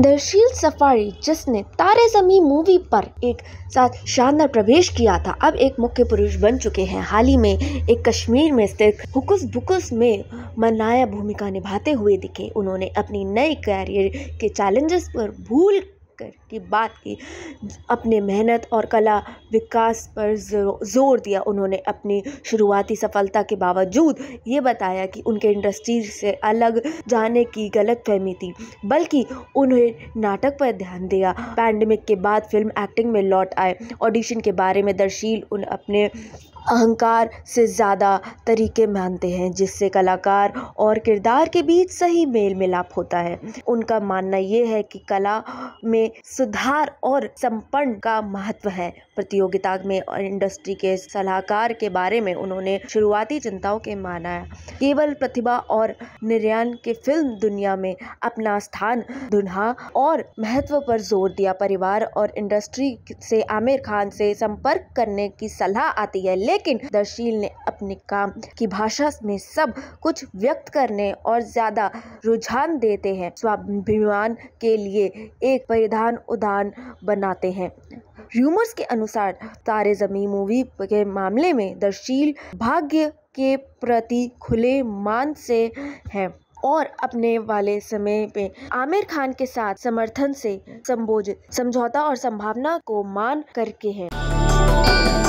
दर्शील safari जिसने तारे जमी मूवी पर एक साथ शानदार प्रवेश किया था अब एक मुख्य पुरुष बन चुके हैं हाल ही में एक कश्मीर में स्थित हुकुस बुकुस में मनाया भूमिका निभाते हुए दिखे उन्होंने अपनी नए कैरियर के चैलेंजेस पर भूल कर की बात की अपने मेहनत और कला विकास पर जोर दिया उन्होंने अपनी शुरुआती सफलता के बावजूद ये बताया कि उनके इंडस्ट्री से अलग जाने की गलत फहमी थी बल्कि उन्हें नाटक पर ध्यान दिया पैंडमिक के बाद फिल्म एक्टिंग में लौट आए ऑडिशन के बारे में दर्शील उन अपने अहंकार से ज़्यादा तरीके मानते हैं जिससे कलाकार और किरदार के बीच सही मेल मिलाप होता है उनका मानना ये है कि कला में में सुधार और संपन्न का महत्व है प्रतियोगिता में और इंडस्ट्री के सलाहकार के बारे में उन्होंने शुरुआती चिंताओं के माना केवल प्रतिभा और निर्याण के फिल्म दुनिया में अपना स्थान दुन्हा और महत्व पर जोर दिया परिवार और इंडस्ट्री से आमिर खान से संपर्क करने की सलाह आती है लेकिन दर्शील ने अपने काम की भाषा में सब कुछ व्यक्त करने और ज़्यादा रुझान देते हैं स्वाभिमान के लिए एक परिधान उदान बनाते हैं र्यूमर्स के अनुसार तारे जमी मूवी के मामले में दर्शील भाग्य के प्रति खुले मान से हैं और अपने वाले समय पे आमिर खान के साथ समर्थन से संबोधित समझौता और संभावना को मान करके हैं